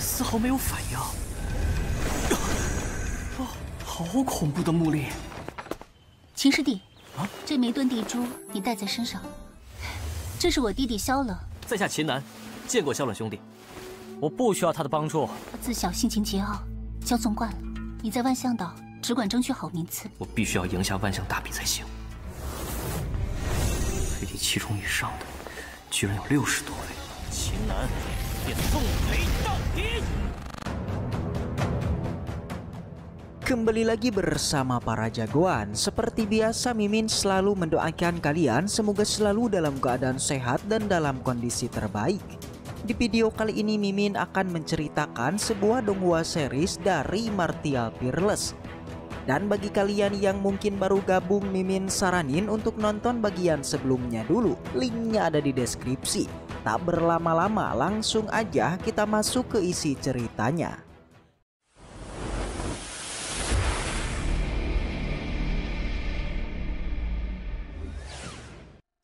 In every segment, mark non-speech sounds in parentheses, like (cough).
丝毫没有反应。哇，好恐怖的木力！秦师弟，啊，这枚遁地珠你带在身上。这是我弟弟萧冷。在下秦南，见过萧冷兄弟。我不需要他的帮助。自小性情桀骜，骄纵惯了。你在万象岛只管争取好名次。我必须要赢下万象大比才行。飞顶七重以上的，居然有六十多位。秦南。kembali lagi bersama para jagoan Seperti biasa Mimin selalu mendoakan kalian Semoga selalu dalam keadaan sehat dan dalam kondisi terbaik Di video kali ini Mimin akan menceritakan sebuah donghua series dari Martial Peerless Dan bagi kalian yang mungkin baru gabung Mimin saranin untuk nonton bagian sebelumnya dulu Linknya ada di deskripsi Tak berlama-lama langsung aja kita masuk ke isi ceritanya.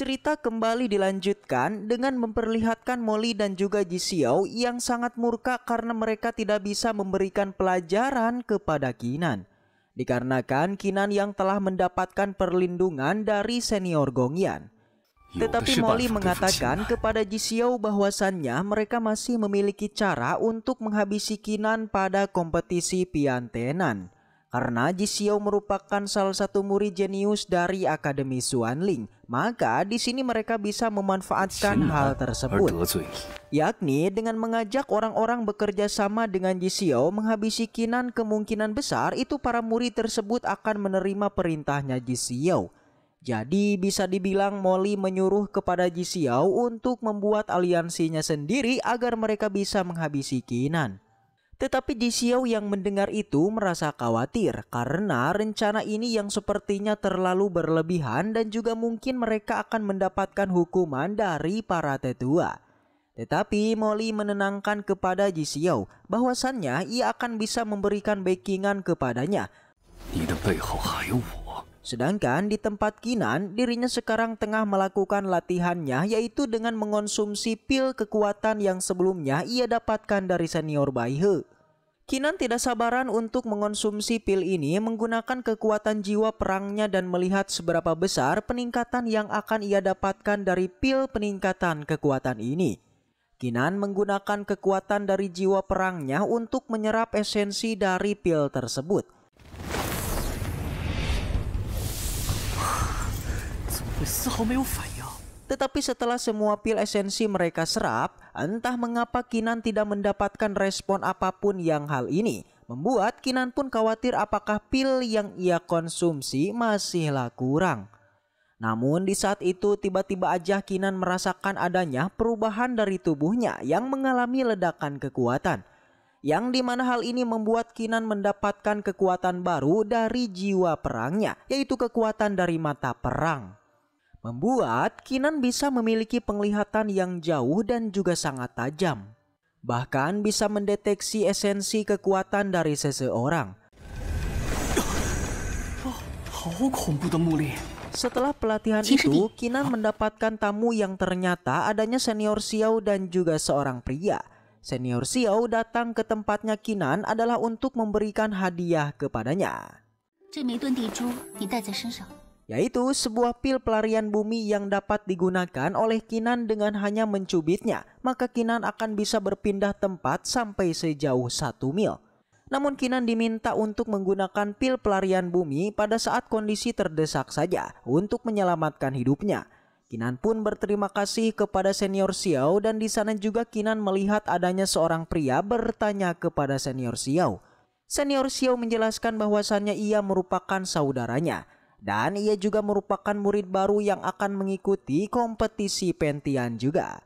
Cerita kembali dilanjutkan dengan memperlihatkan Molly dan juga Jisiao yang sangat murka karena mereka tidak bisa memberikan pelajaran kepada Kinan. Dikarenakan Kinan yang telah mendapatkan perlindungan dari senior Gongyan. Tetapi Molly mengatakan kepada Jisiao bahwasannya mereka masih memiliki cara untuk menghabisi Kinan pada kompetisi Piantenan. Karena Jisiao merupakan salah satu murid jenius dari Akademi Xuanling, maka di sini mereka bisa memanfaatkan hal tersebut. Yakni dengan mengajak orang-orang bekerja sama dengan Jisiao menghabisi Kinan kemungkinan besar itu para murid tersebut akan menerima perintahnya Jisiao. Jadi bisa dibilang Molly menyuruh kepada Ji Xiao untuk membuat aliansinya sendiri agar mereka bisa menghabisi Kinan. Tetapi Ji Xiao yang mendengar itu merasa khawatir karena rencana ini yang sepertinya terlalu berlebihan dan juga mungkin mereka akan mendapatkan hukuman dari para tetua. Tetapi Molly menenangkan kepada Ji Xiao bahwasannya ia akan bisa memberikan backingan kepadanya. 你的背后还有我。Sedangkan di tempat Kinan, dirinya sekarang tengah melakukan latihannya yaitu dengan mengonsumsi pil kekuatan yang sebelumnya ia dapatkan dari senior Baihe. Kinan tidak sabaran untuk mengonsumsi pil ini menggunakan kekuatan jiwa perangnya dan melihat seberapa besar peningkatan yang akan ia dapatkan dari pil peningkatan kekuatan ini. Kinan menggunakan kekuatan dari jiwa perangnya untuk menyerap esensi dari pil tersebut. Tetapi setelah semua pil esensi mereka serap, entah mengapa Kinan tidak mendapatkan respon apapun yang hal ini. Membuat Kinan pun khawatir apakah pil yang ia konsumsi masihlah kurang. Namun di saat itu tiba-tiba aja Kinan merasakan adanya perubahan dari tubuhnya yang mengalami ledakan kekuatan. Yang dimana hal ini membuat Kinan mendapatkan kekuatan baru dari jiwa perangnya yaitu kekuatan dari mata perang membuat Kinan bisa memiliki penglihatan yang jauh dan juga sangat tajam. Bahkan bisa mendeteksi esensi kekuatan dari seseorang. Setelah pelatihan itu, Kinan mendapatkan tamu yang ternyata adanya senior Xiao dan juga seorang pria. Senior Xiao datang ke tempatnya Kinan adalah untuk memberikan hadiah kepadanya yaitu sebuah pil pelarian bumi yang dapat digunakan oleh Kinan dengan hanya mencubitnya, maka Kinan akan bisa berpindah tempat sampai sejauh satu mil. Namun Kinan diminta untuk menggunakan pil pelarian bumi pada saat kondisi terdesak saja untuk menyelamatkan hidupnya. Kinan pun berterima kasih kepada senior Xiao dan di sana juga Kinan melihat adanya seorang pria bertanya kepada senior Xiao. Senior Xiao menjelaskan bahwasannya ia merupakan saudaranya dan ia juga merupakan murid baru yang akan mengikuti kompetisi Pentian juga.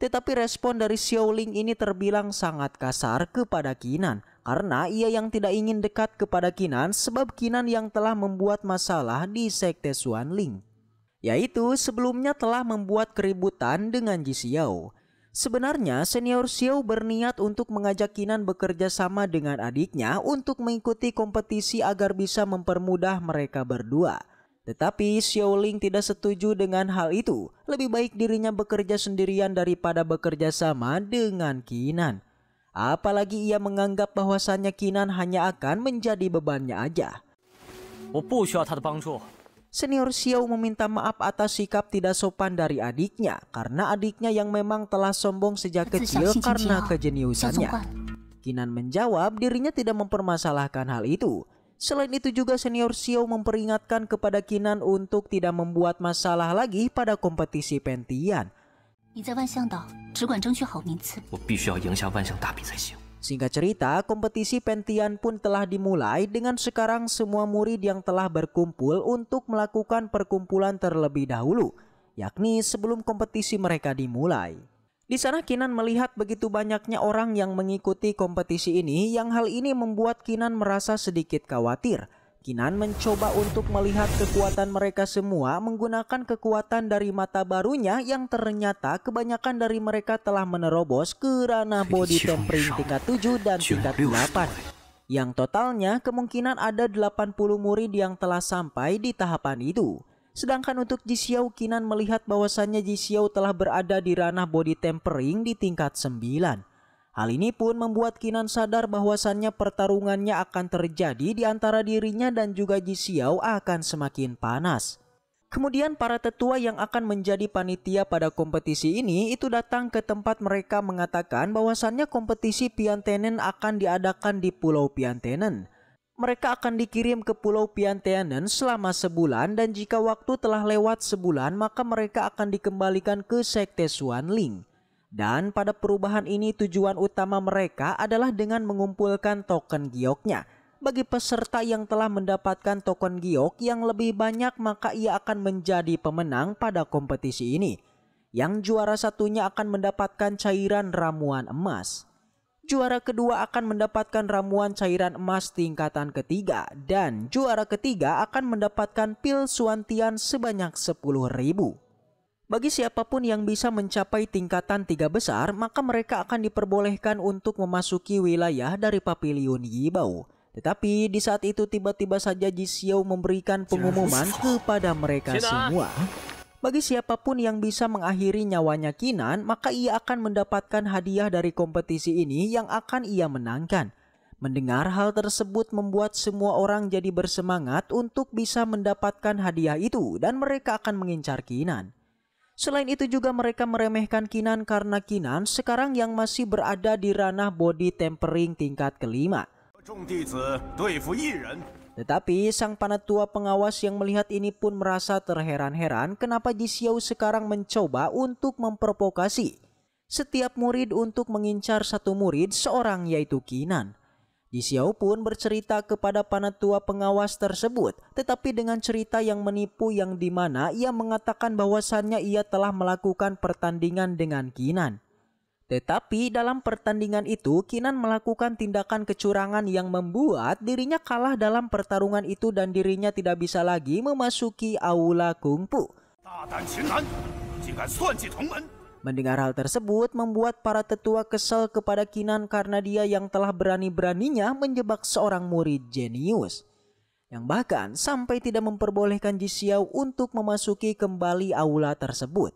Tetapi respon dari Xiao Ling ini terbilang sangat kasar kepada Kinan karena ia yang tidak ingin dekat kepada Kinan sebab Kinan yang telah membuat masalah di Sekte Xuanling. Yaitu sebelumnya telah membuat keributan dengan Ji Xiao. Sebenarnya senior Xiao berniat untuk mengajak Kinan bekerja sama dengan adiknya untuk mengikuti kompetisi agar bisa mempermudah mereka berdua. Tetapi Xiao Ling tidak setuju dengan hal itu. Lebih baik dirinya bekerja sendirian daripada bekerja sama dengan Kinan. Apalagi ia menganggap bahwasannya Kinan hanya akan menjadi bebannya aja. Senior Xiao meminta maaf atas sikap tidak sopan dari adiknya karena adiknya yang memang telah sombong sejak kecil karena kejeniusannya. Kinan menjawab dirinya tidak mempermasalahkan hal itu. Selain itu juga senior Xiao memperingatkan kepada Kinan untuk tidak membuat masalah lagi pada kompetisi pentian. 你在万象岛只管争取好名次，我必须要赢下万象大比才行。Singkat cerita, kompetisi pentian pun telah dimulai dengan sekarang semua murid yang telah berkumpul untuk melakukan perkumpulan terlebih dahulu, yakni sebelum kompetisi mereka dimulai. Di sana Kinan melihat begitu banyaknya orang yang mengikuti kompetisi ini yang hal ini membuat Kinan merasa sedikit khawatir – Kinan mencoba untuk melihat kekuatan mereka semua menggunakan kekuatan dari mata barunya yang ternyata kebanyakan dari mereka telah menerobos ke ranah body tempering tingkat 7 dan tingkat 8 yang totalnya kemungkinan ada 80 murid yang telah sampai di tahapan itu. Sedangkan untuk Jisiao Kinan melihat bahwasannya Jisiao telah berada di ranah body tempering di tingkat 9. Hal ini pun membuat Kinan sadar bahwasannya pertarungannya akan terjadi di antara dirinya dan juga Ji Xiao akan semakin panas. Kemudian para tetua yang akan menjadi panitia pada kompetisi ini itu datang ke tempat mereka mengatakan bahwasannya kompetisi Piantenen akan diadakan di Pulau Piantenen. Mereka akan dikirim ke Pulau Piantenen selama sebulan dan jika waktu telah lewat sebulan maka mereka akan dikembalikan ke Sekte Ling. Dan pada perubahan ini tujuan utama mereka adalah dengan mengumpulkan token gioknya. Bagi peserta yang telah mendapatkan token giok yang lebih banyak maka ia akan menjadi pemenang pada kompetisi ini. Yang juara satunya akan mendapatkan cairan ramuan emas. Juara kedua akan mendapatkan ramuan cairan emas tingkatan ketiga dan juara ketiga akan mendapatkan pil suantian sebanyak ribu. Bagi siapapun yang bisa mencapai tingkatan tiga besar, maka mereka akan diperbolehkan untuk memasuki wilayah dari Papilion Yibau. Tetapi di saat itu tiba-tiba saja Jisiao memberikan pengumuman kepada mereka semua. Bagi siapapun yang bisa mengakhiri nyawanya Kinan, maka ia akan mendapatkan hadiah dari kompetisi ini yang akan ia menangkan. Mendengar hal tersebut membuat semua orang jadi bersemangat untuk bisa mendapatkan hadiah itu dan mereka akan mengincar Kinan. Selain itu juga mereka meremehkan Kinan karena Kinan sekarang yang masih berada di ranah body tempering tingkat kelima. Tetapi sang panatua pengawas yang melihat ini pun merasa terheran-heran kenapa Ji Xiao sekarang mencoba untuk memprovokasi setiap murid untuk mengincar satu murid seorang yaitu Kinan. Yi Xiao pun bercerita kepada panatua pengawas tersebut tetapi dengan cerita yang menipu yang dimana ia mengatakan bahwasannya ia telah melakukan pertandingan dengan Kinan. Tetapi dalam pertandingan itu Kinan melakukan tindakan kecurangan yang membuat dirinya kalah dalam pertarungan itu dan dirinya tidak bisa lagi memasuki aula kungfu. Mendengar hal tersebut membuat para tetua kesal kepada Kinan karena dia yang telah berani-beraninya menjebak seorang murid jenius. Yang bahkan sampai tidak memperbolehkan Jisiao untuk memasuki kembali aula tersebut.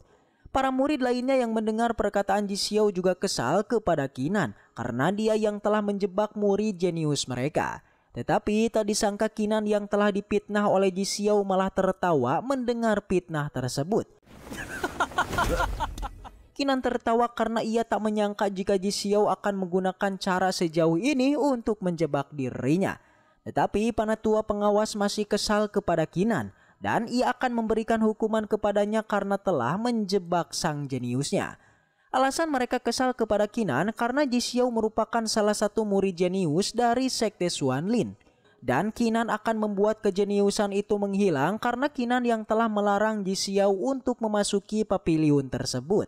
Para murid lainnya yang mendengar perkataan Jisiao juga kesal kepada Kinan karena dia yang telah menjebak murid jenius mereka. Tetapi tak disangka Kinan yang telah dipitnah oleh Jisiao malah tertawa mendengar fitnah tersebut. (laughs) Kinan tertawa karena ia tak menyangka jika Ji Xiao akan menggunakan cara sejauh ini untuk menjebak dirinya. Tetapi Panatua pengawas masih kesal kepada Kinan dan ia akan memberikan hukuman kepadanya karena telah menjebak sang jeniusnya. Alasan mereka kesal kepada Kinan karena Ji Xiao merupakan salah satu murid jenius dari sekte Lin dan Kinan akan membuat kejeniusan itu menghilang karena Kinan yang telah melarang Ji Xiao untuk memasuki pavilion tersebut.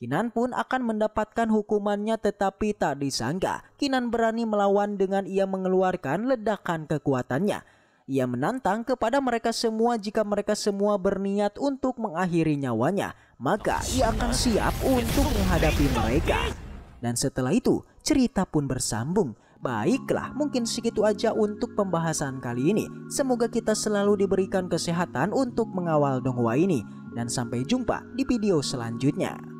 Kinan pun akan mendapatkan hukumannya tetapi tak disangka Kinan berani melawan dengan ia mengeluarkan ledakan kekuatannya. Ia menantang kepada mereka semua jika mereka semua berniat untuk mengakhiri nyawanya, maka ia akan siap untuk menghadapi mereka. Dan setelah itu, cerita pun bersambung. Baiklah, mungkin segitu aja untuk pembahasan kali ini. Semoga kita selalu diberikan kesehatan untuk mengawal Donghua ini. Dan sampai jumpa di video selanjutnya.